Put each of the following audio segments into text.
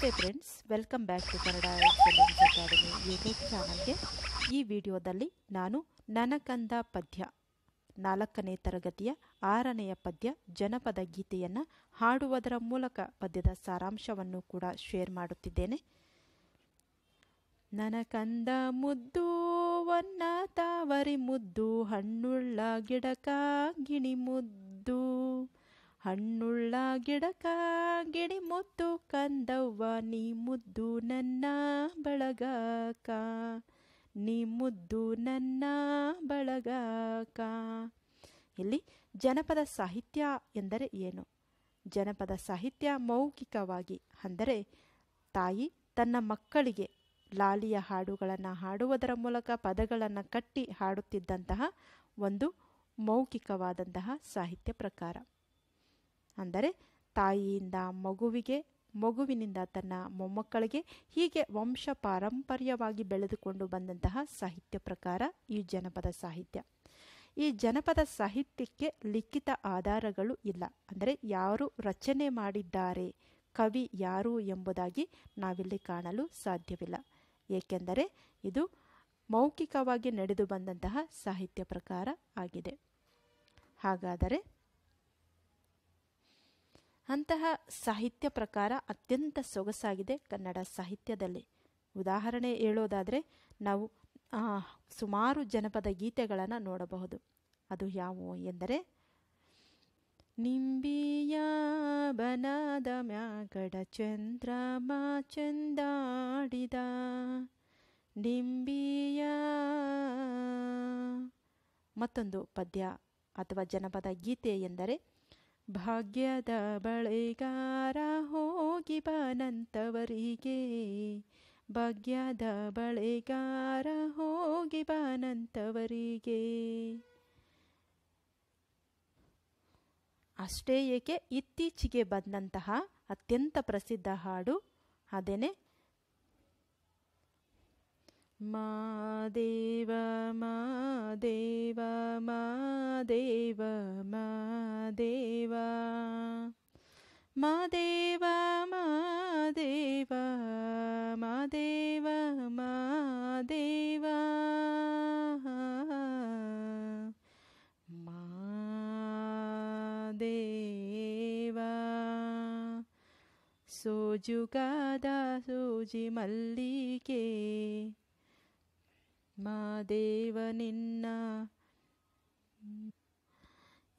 ನಮಸ್ತೆ friends welcome back to Kannada Excellence Academy YouTube ಚಾನಲ್ಗೆ ಈ ವಿಡಿಯೋದಲ್ಲಿ ನಾನು ನನಕಂದ ಪದ್ಯ ನಾಲ್ಕನೇ ತರಗತಿಯ ಆರನೆಯ ಪದ್ಯ ಜನಪದ ಗೀತೆಯನ್ನು ಹಾಡುವುದರ ಮೂಲಕ ಪದ್ಯದ ಸಾರಾಂಶವನ್ನು ಕೂಡ ಶೇರ್ ಮಾಡುತ್ತಿದ್ದೇನೆ ನನಕಂದ ಮುದ್ದು ಒನ್ನ ತಾವರಿ ಮುದ್ದು ಹಣ್ಣುಳ್ಳ ಗಿಡಕ ಗಿಣಿ ಮುದ್ದು ಹಣ್ಣುಳ್ಳ ಗಿಡಕ ಗಿಡಿ ಮುತ್ತು ಕಂದವ್ವ ನೀ ಮುದ್ದು ನನ್ನ ಬಳಗಕ ನೀ ಮುದ್ದು ನನ್ನ ಬಳಗಕ ಇಲ್ಲಿ ಜನಪದ ಸಾಹಿತ್ಯ ಎಂದರೆ ಏನು ಜನಪದ ಸಾಹಿತ್ಯ ಮೌಖಿಕವಾಗಿ ಅಂದರೆ ತಾಯಿ ತನ್ನ ಮಕ್ಕಳಿಗೆ ಲಾಲಿಯ ಹಾಡುಗಳನ್ನು ಹಾಡುವುದರ ಮೂಲಕ ಪದಗಳನ್ನು ಕಟ್ಟಿ ಹಾಡುತ್ತಿದ್ದಂತಹ ಒಂದು ಮೌಖಿಕವಾದಂತಹ ಸಾಹಿತ್ಯ ಪ್ರಕಾರ ಅಂದರೆ ತಾಯಿಯಿಂದ ಮಗುವಿಗೆ ಮಗುವಿನಿಂದ ತನ್ನ ಮೊಮ್ಮಕ್ಕಳಿಗೆ ಹೀಗೆ ವಂಶ ಪಾರಂಪರ್ಯವಾಗಿ ಬೆಳೆದುಕೊಂಡು ಬಂದಂತಹ ಸಾಹಿತ್ಯ ಪ್ರಕಾರ ಈ ಜನಪದ ಸಾಹಿತ್ಯ ಈ ಜನಪದ ಸಾಹಿತ್ಯಕ್ಕೆ ಲಿಖಿತ ಆಧಾರಗಳು ಇಲ್ಲ ಅಂದರೆ ಯಾರು ರಚನೆ ಮಾಡಿದ್ದಾರೆ ಕವಿ ಯಾರು ಎಂಬುದಾಗಿ ನಾವಿಲ್ಲಿ ಕಾಣಲು ಸಾಧ್ಯವಿಲ್ಲ ಏಕೆಂದರೆ ಇದು ಮೌಖಿಕವಾಗಿ ನಡೆದು ಬಂದಂತಹ ಸಾಹಿತ್ಯ ಪ್ರಕಾರ ಆಗಿದೆ ಹಾಗಾದರೆ ಅಂತಹ ಸಾಹಿತ್ಯ ಪ್ರಕಾರ ಅತ್ಯಂತ ಸೊಗಸಾಗಿದೆ ಕನ್ನಡ ಸಾಹಿತ್ಯದಲ್ಲಿ ಉದಾಹರಣೆ ಹೇಳೋದಾದರೆ ನಾವು ಸುಮಾರು ಜನಪದ ಗೀತೆಗಳನ್ನು ನೋಡಬಹುದು ಅದು ಯಾವುವು ಎಂದರೆ ನಿಂಬಿಯ ಬನದ ಮ್ಯಾಗಡ ಚಂದ್ರಮ ಚಂದಾಡಿದ ನಿಂಬಿಯ ಮತ್ತೊಂದು ಪದ್ಯ ಅಥವಾ ಜನಪದ ಗೀತೆ ಎಂದರೆ ಭಾಗ್ಯದ ಬಳೆಗಾರ ಹೋಗಿ ಬನಂತವರಿಗೆ ಭಾಗ್ಯದ ಬಳೆಗಾರ ಹೋಗಿ ಬನಂತವರಿಗೆ ಅಷ್ಟೇ ಏಕೆ ಇತ್ತೀಚೆಗೆ ಬಂದಂತಹ ಅತ್ಯಂತ ಪ್ರಸಿದ್ಧ ಹಾಡು ಅದೇನೆ ಮಾದೇವ ಮಾದೇವ ಮಾದೇವ ಮಾ ಮಾದೇವಾ ಮಾದೇವಾ ಮಾದೇವಾ ಮಾದೇವಾ ಮಾದೇವಾ ಮಾದೇವಾ ಸೋಜುಗಾದ ಸೋಜಿ ಮಲ್ಲಿಗೆ ಮಾದೇವ ನಿನ್ನ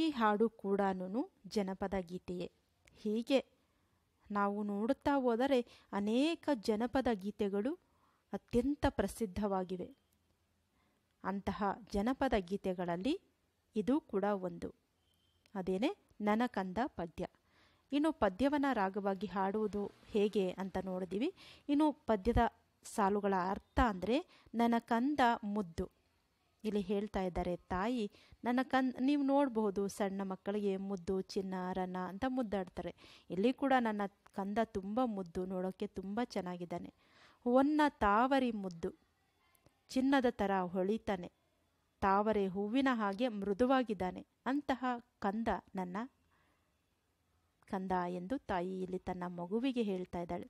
ಈ ಹಾಡು ಕೂಡ ಜನಪದ ಗೀತೆಯೇ ಹೀಗೆ ನಾವು ನೋಡುತ್ತಾ ಹೋದರೆ ಅನೇಕ ಜನಪದ ಗೀತೆಗಳು ಅತ್ಯಂತ ಪ್ರಸಿದ್ಧವಾಗಿವೆ ಅಂತಹ ಜನಪದ ಗೀತೆಗಳಲ್ಲಿ ಇದು ಕೂಡ ಒಂದು ಅದೇನೆ ನನಕಂದ ಪದ್ಯ ಇನ್ನು ಪದ್ಯವನ್ನು ರಾಗವಾಗಿ ಹಾಡುವುದು ಹೇಗೆ ಅಂತ ನೋಡಿದೀವಿ ಇನ್ನು ಪದ್ಯದ ಸಾಲುಗಳ ಅರ್ಥ ಅಂದರೆ ನನಕಂದ ಮುದ್ದು ಇಲ್ಲಿ ಹೇಳ್ತಾ ಇದ್ದಾರೆ ತಾಯಿ ನನ್ನ ಕನ್ ನೀವು ನೋಡಬಹುದು ಸಣ್ಣ ಮಕ್ಕಳಿಗೆ ಮುದ್ದು ಚಿನ್ನ ರನ್ನ ಅಂತ ಮುದ್ದಾಡ್ತಾರೆ ಇಲ್ಲಿ ಕೂಡ ನನ್ನ ಕಂದ ತುಂಬ ಮುದ್ದು ನೋಡೋಕ್ಕೆ ತುಂಬ ಚೆನ್ನಾಗಿದ್ದಾನೆ ಹೊನ್ನ ತಾವರಿ ಮುದ್ದು ಚಿನ್ನದ ಥರ ಹೊಳಿತಾನೆ ತಾವರೆ ಹೂವಿನ ಹಾಗೆ ಮೃದುವಾಗಿದ್ದಾನೆ ಅಂತಹ ಕಂದ ನನ್ನ ಕಂದ ಎಂದು ತಾಯಿ ಇಲ್ಲಿ ತನ್ನ ಮಗುವಿಗೆ ಹೇಳ್ತಾ ಇದ್ದಾಳೆ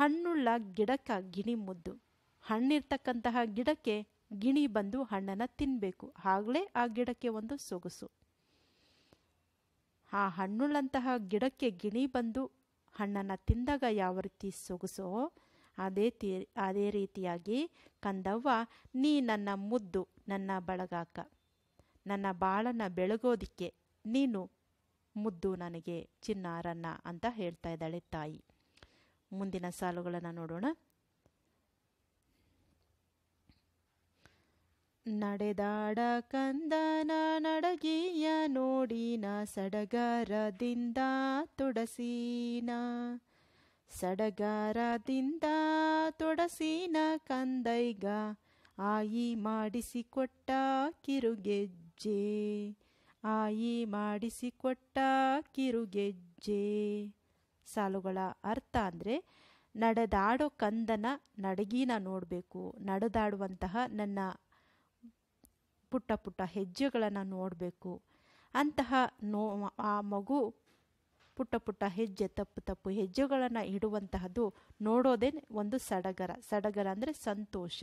ಹಣ್ಣುಳ್ಳ ಗಿಡಕ್ಕ ಗಿಣಿ ಮುದ್ದು ಹಣ್ಣಿರ್ತಕ್ಕಂತಹ ಗಿಡಕ್ಕೆ ಗಿಣಿ ಬಂದು ಹಣ್ಣನ್ನು ತಿನ್ನಬೇಕು ಆಗಲೇ ಆ ಗಿಡಕ್ಕೆ ಒಂದು ಸೊಗಸು ಆ ಹಣ್ಣುಳ್ಳಂತಹ ಗಿಡಕ್ಕೆ ಗಿಣಿ ಬಂದು ಹಣ್ಣನ್ನು ತಿಂದಾಗ ಯಾವ ರೀತಿ ಸೊಗಸೋ ಅದೇ ಅದೇ ರೀತಿಯಾಗಿ ಕಂದವ್ವ ನೀ ನನ್ನ ಮುದ್ದು ನನ್ನ ಬಳಗಾಕ ನನ್ನ ಬಾಳನ್ನು ಬೆಳಗೋದಿಕ್ಕೆ ನೀನು ಮುದ್ದು ನನಗೆ ಚಿನ್ನಾರನ್ನ ಅಂತ ಹೇಳ್ತಾ ಇದ್ದಾಳೆ ತಾಯಿ ಮುಂದಿನ ಸಾಲುಗಳನ್ನು ನೋಡೋಣ ನಡೆದಾಡ ಕಂದನ ನಡಗಿಯ ನೋಡಿನ ಸಡಗರದಿಂದ ತೊಡಸೀನ ಸಡಗರದಿಂದ ತೊಡಸೀನ ಕಂದೈಗ ಆಯಿ ಮಾಡಿಸಿಕೊಟ್ಟ ಕಿರುಗೆಜ್ಜೆ ಆಯಿ ಮಾಡಿಸಿಕೊಟ್ಟ ಕಿರುಗೆಜ್ಜೆ ಸಾಲುಗಳ ಅರ್ಥ ಅಂದರೆ ನಡೆದಾಡೋ ಕಂದನ ನಡಗಿನ ನೋಡಬೇಕು ನಡೆದಾಡುವಂತಹ ನನ್ನ ಪುಟ್ಟ ಪುಟ್ಟ ಹೆಜ್ಜೆಗಳನ್ನು ನೋಡಬೇಕು ಅಂತಹ ನೋ ಆ ಮಗು ಪುಟ್ಟ ಪುಟ್ಟ ಹೆಜ್ಜೆ ತಪ್ಪು ತಪ್ಪು ಹೆಜ್ಜೆಗಳನ್ನು ಇಡುವಂತಹದ್ದು ನೋಡೋದೇ ಒಂದು ಸಡಗರ ಸಡಗರ ಅಂದರೆ ಸಂತೋಷ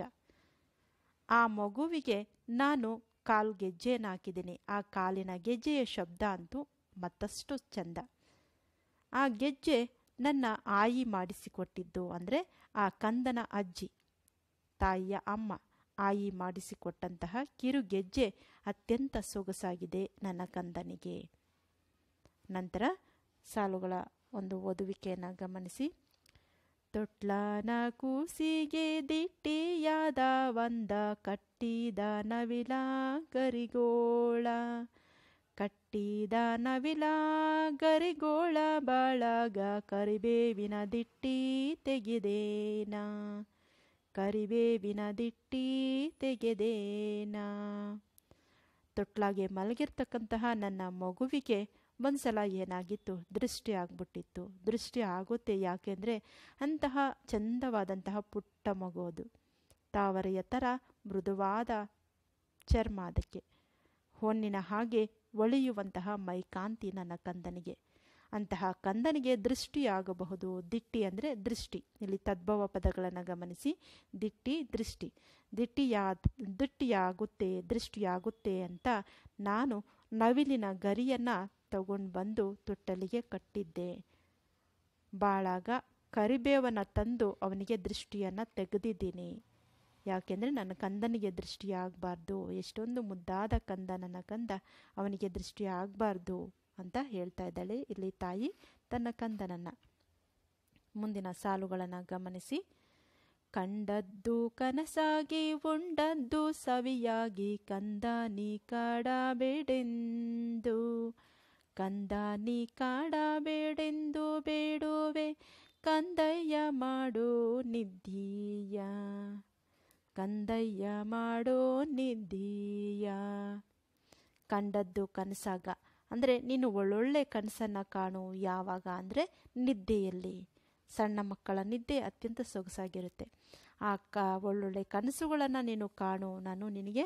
ಆ ಮಗುವಿಗೆ ನಾನು ಕಾಲು ಗೆಜ್ಜೆಯನ್ನು ಹಾಕಿದ್ದೀನಿ ಆ ಕಾಲಿನ ಗೆಜ್ಜೆಯ ಶಬ್ದ ಅಂತೂ ಮತ್ತಷ್ಟು ಚಂದ ಆ ಗೆಜ್ಜೆ ನನ್ನ ಆಯಿ ಮಾಡಿಸಿಕೊಟ್ಟಿದ್ದು ಅಂದರೆ ಆ ಕಂದನ ಅಜ್ಜಿ ತಾಯಿಯ ಅಮ್ಮ ಆಯಿ ಮಾಡಿಸಿಕೊಟ್ಟಂತಹ ಕಿರುಗೆಜ್ಜೆ ಅತ್ಯಂತ ಸೊಗಸಾಗಿದೆ ನನ್ನ ಕಂದನಿಗೆ ನಂತರ ಸಾಲುಗಳ ಒಂದು ಓದುವಿಕೆಯನ್ನು ಗಮನಿಸಿ ತೊಟ್ಲನ ಕೂಸಿಗೆ ದಿಟ್ಟಿಯಾದ ಒಂದ ಕಟ್ಟಿದ ನವಿಲ ಗರಿಗೋಳ ಕಟ್ಟಿದ ನವಿಲ ಗರಿಗೋಳ ಬಾಳಾಗ ಕರಿಬೇವಿನ ದಿಟ್ಟಿ ತೆಗೆದೇನಾ ಕರಿವೇವಿನ ದಿಟ್ಟಿ ತೆಗೆದೇನ ತೊಟ್ಲಾಗೆ ಮಲಗಿರ್ತಕ್ಕಂತಹ ನನ್ನ ಮಗುವಿಗೆ ಒಂದ್ಸಲ ಏನಾಗಿತ್ತು ದೃಷ್ಟಿ ಆಗ್ಬಿಟ್ಟಿತ್ತು ದೃಷ್ಟಿ ಆಗುತ್ತೆ ಯಾಕೆಂದರೆ ಅಂತಹ ಚಂದವಾದಂತಹ ಪುಟ್ಟ ಮಗು ಅದು ತಾವರೆಯ ಥರ ಮೃದುವಾದ ಚರ್ಮ ಅದಕ್ಕೆ ಹೊನ್ನಿನ ಹಾಗೆ ಒಳೆಯುವಂತಹ ಮೈಕಾಂತಿ ನನ್ನ ಕಂದನಿಗೆ ಅಂತಹ ಕಂದನಿಗೆ ದೃಷ್ಟಿಯಾಗಬಹುದು ದಿಟ್ಟಿ ಅಂದರೆ ದೃಷ್ಟಿ ಇಲ್ಲಿ ತದ್ಭವ ಪದಗಳನ್ನು ಗಮನಿಸಿ ದಿಟ್ಟಿ ದೃಷ್ಟಿ ದಿಟ್ಟಿಯಾದ ದಿಟ್ಟಿಯಾಗುತ್ತೆ ದೃಷ್ಟಿಯಾಗುತ್ತೆ ಅಂತ ನಾನು ನವಿಲಿನ ಗರಿಯನ್ನು ತಗೊಂಡು ಬಂದು ತೊಟ್ಟಲಿಗೆ ಕಟ್ಟಿದ್ದೆ ಬಾಳಾಗ ಕರಿಬೇವನ ತಂದು ಅವನಿಗೆ ದೃಷ್ಟಿಯನ್ನು ತೆಗೆದಿದ್ದೀನಿ ಯಾಕೆಂದರೆ ನನ್ನ ಕಂದನಿಗೆ ದೃಷ್ಟಿಯಾಗಬಾರ್ದು ಎಷ್ಟೊಂದು ಮುದ್ದಾದ ಕಂದ ನನ್ನ ಕಂದ ಅವನಿಗೆ ದೃಷ್ಟಿಯಾಗಬಾರ್ದು ಅಂತ ಹೇಳ್ತಾ ಇದ್ದಾಳೆ ಇಲ್ಲಿ ತಾಯಿ ತನ್ನ ಕಂದನನ್ನ ಮುಂದಿನ ಸಾಲುಗಳನ್ನು ಗಮನಿಸಿ ಕಂಡದ್ದು ಕನಸಾಗಿ ಉಂಡದ್ದು ಸವಿಯಾಗಿ ಕಂದ ನೀ ಕಾಡಬೇಡೆಂದು ಕಂದ ನೀ ಕಾಡಬೇಡೆಂದು ಬೇಡುವೆ ಕಂದಯ್ಯ ಮಾಡೋ ನಿದ್ದೀಯ ಕಂದಯ್ಯ ಮಾಡೋ ನಿದ್ದೀಯ ಕಂಡದ್ದು ಕನಸಾಗ ಅಂದರೆ ನೀನು ಒಳ್ಳೊಳ್ಳೆ ಕನಸನ್ನು ಕಾಣು ಯಾವಾಗ ಅಂದರೆ ನಿದ್ದೆಯಲ್ಲಿ ಸಣ್ಣ ಮಕ್ಕಳ ನಿದ್ದೆ ಅತ್ಯಂತ ಸೊಗಸಾಗಿರುತ್ತೆ ಆ ಕ ಒಳ್ಳೊಳ್ಳೆ ಕನಸುಗಳನ್ನು ನೀನು ಕಾಣು ನಾನು ನಿನಗೆ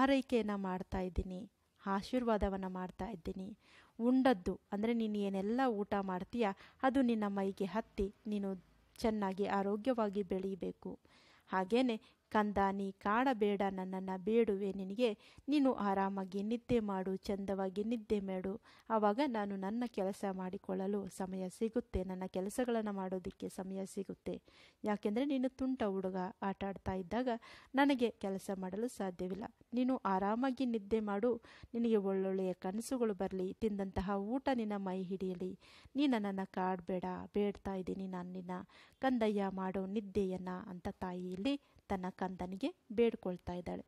ಆರೈಕೆಯನ್ನು ಮಾಡ್ತಾ ಇದ್ದೀನಿ ಆಶೀರ್ವಾದವನ್ನು ಮಾಡ್ತಾ ಇದ್ದೀನಿ ಉಂಡದ್ದು ಅಂದರೆ ನೀನು ಏನೆಲ್ಲ ಊಟ ಮಾಡ್ತೀಯ ಅದು ನಿನ್ನ ಮೈಗೆ ಹತ್ತಿ ನೀನು ಚೆನ್ನಾಗಿ ಆರೋಗ್ಯವಾಗಿ ಬೆಳೀಬೇಕು ಹಾಗೆಯೇ ಕಂದ ನೀ ಕಾಡಬೇಡ ನನ್ನನ್ನು ಬೇಡುವೆ ನಿನಗೆ ನೀನು ಆರಾಮಾಗಿ ನಿದ್ದೆ ಮಾಡು ಚಂದವಾಗಿ ನಿದ್ದೆ ಮಾಡು ಆವಾಗ ನಾನು ನನ್ನ ಕೆಲಸ ಮಾಡಿಕೊಳ್ಳಲು ಸಮಯ ಸಿಗುತ್ತೆ ನನ್ನ ಕೆಲಸಗಳನ್ನು ಮಾಡೋದಕ್ಕೆ ಸಮಯ ಸಿಗುತ್ತೆ ಯಾಕೆಂದರೆ ನೀನು ತುಂಟ ಹುಡುಗ ಆಟ ಆಡ್ತಾ ಇದ್ದಾಗ ನನಗೆ ಕೆಲಸ ಮಾಡಲು ಸಾಧ್ಯವಿಲ್ಲ ನೀನು ಆರಾಮಾಗಿ ನಿದ್ದೆ ಮಾಡು ನಿನಗೆ ಒಳ್ಳೊಳ್ಳೆಯ ಕನಸುಗಳು ಬರಲಿ ತಿಂದಂತಹ ಊಟ ನಿನ್ನ ಮೈ ಹಿಡಿಯಲಿ ನೀ ನನ್ನನ್ನು ಕಾಡಬೇಡ ಬೇಡ್ತಾ ಇದ್ದೀನಿ ನಾನು ನಿನ್ನ ಕಂದಯ್ಯ ಮಾಡೋ ನಿದ್ದೆಯನ್ನ ಅಂತ ತಾಯಿಯಲ್ಲಿ ತನ್ನ ಕಂದನಿಗೆ ಬೇಡ್ಕೊಳ್ತಾ ಇದ್ದಾಳೆ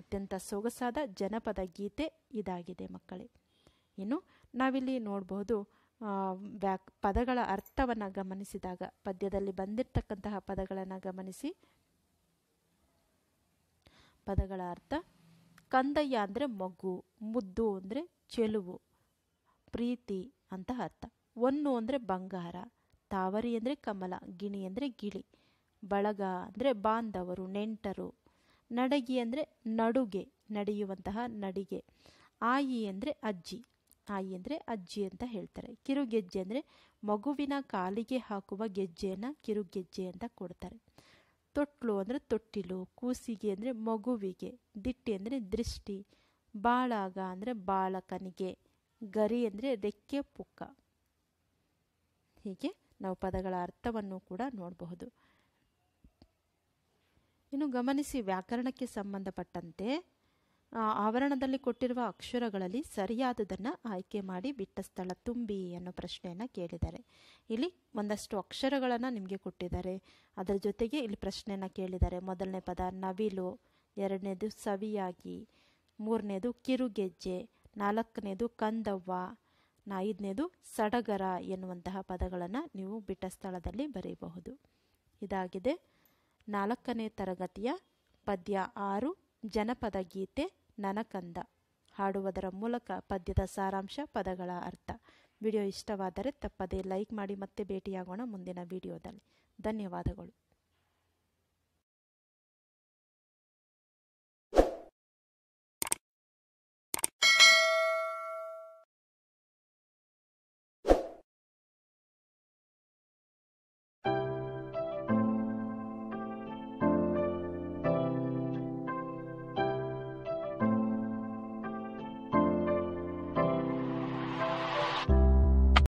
ಅತ್ಯಂತ ಸೊಗಸಾದ ಜನಪದ ಗೀತೆ ಇದಾಗಿದೆ ಮಕ್ಕಳೇ ಇನ್ನು ನಾವಿಲ್ಲಿ ನೋಡಬಹುದು ವ್ಯಾಕ್ ಪದಗಳ ಅರ್ಥವನ್ನು ಗಮನಿಸಿದಾಗ ಪದ್ಯದಲ್ಲಿ ಬಂದಿರತಕ್ಕಂತಹ ಪದಗಳನ್ನು ಗಮನಿಸಿ ಪದಗಳ ಅರ್ಥ ಕಂದಯ್ಯ ಅಂದರೆ ಮಗು ಮುದ್ದು ಅಂದರೆ ಚೆಲುವು ಪ್ರೀತಿ ಅಂತ ಅರ್ಥ ಒಂದು ಅಂದರೆ ಬಂಗಾರ ತಾವರಿ ಅಂದರೆ ಕಮಲ ಗಿಣಿ ಅಂದರೆ ಗಿಳಿ ಬಳಗ ಅಂದರೆ ಬಾಂಧವರು ನೆಂಟರು ನಡಗಿ ಅಂದರೆ ನಡುಗೆ ನಡೆಯುವಂತಹ ನಡಿಗೆ ಆಯಿ ಅಂದರೆ ಅಜ್ಜಿ ಆಯಿ ಅಂದರೆ ಅಜ್ಜಿ ಅಂತ ಹೇಳ್ತಾರೆ ಕಿರುಗೆಜ್ಜೆ ಅಂದರೆ ಮಗುವಿನ ಕಾಲಿಗೆ ಹಾಕುವ ಗೆಜ್ಜೆಯನ್ನು ಕಿರುಗೆಜ್ಜೆ ಅಂತ ಕೊಡ್ತಾರೆ ತೊಟ್ಲು ಅಂದರೆ ತೊಟ್ಟಿಲು ಕೂಸಿಗೆ ಅಂದರೆ ಮಗುವಿಗೆ ದಿಟ್ಟಿ ಅಂದರೆ ದೃಷ್ಟಿ ಬಾಳಾಗ ಅಂದರೆ ಬಾಳಕನಿಗೆ ಗರಿ ಅಂದರೆ ರೆಕ್ಕೆ ಪುಕ್ಕ ಹೀಗೆ ನಾವು ಪದಗಳ ಅರ್ಥವನ್ನು ಕೂಡ ನೋಡಬಹುದು ಇನ್ನು ಗಮನಿಸಿ ವ್ಯಾಕರಣಕ್ಕೆ ಸಂಬಂಧಪಟ್ಟಂತೆ ಆವರಣದಲ್ಲಿ ಕೊಟ್ಟಿರುವ ಅಕ್ಷರಗಳಲ್ಲಿ ಸರಿಯಾದದನ್ನು ಆಯ್ಕೆ ಮಾಡಿ ಬಿಟ್ಟ ಸ್ಥಳ ತುಂಬಿ ಅನ್ನೋ ಪ್ರಶ್ನೆಯನ್ನು ಕೇಳಿದ್ದಾರೆ ಇಲ್ಲಿ ಒಂದಷ್ಟು ಅಕ್ಷರಗಳನ್ನು ನಿಮಗೆ ಕೊಟ್ಟಿದ್ದಾರೆ ಅದರ ಜೊತೆಗೆ ಇಲ್ಲಿ ಪ್ರಶ್ನೆಯನ್ನು ಕೇಳಿದ್ದಾರೆ ಮೊದಲನೇ ಪದ ನವಿಲು ಎರಡನೇದು ಸವಿಯಾಗಿ ಮೂರನೇದು ಕಿರುಗೆಜ್ಜೆ ನಾಲ್ಕನೇದು ಕಂದವ್ವ ಐದನೇದು ಸಡಗರ ಎನ್ನುವಂತಹ ಪದಗಳನ್ನು ನೀವು ಬಿಟ್ಟ ಸ್ಥಳದಲ್ಲಿ ಬರೆಯಬಹುದು ಇದಾಗಿದೆ ನಾಲ್ಕನೇ ತರಗತಿಯ ಪದ್ಯ ಆರು ಜನಪದ ಗೀತೆ ನನಕಂದ ಹಾಡುವುದರ ಮೂಲಕ ಪದ್ಯದ ಸಾರಾಂಶ ಪದಗಳ ಅರ್ಥ ವಿಡಿಯೋ ಇಷ್ಟವಾದರೆ ತಪ್ಪದೇ ಲೈಕ್ ಮಾಡಿ ಮತ್ತೆ ಭೇಟಿಯಾಗೋಣ ಮುಂದಿನ ವಿಡಿಯೋದಲ್ಲಿ ಧನ್ಯವಾದಗಳು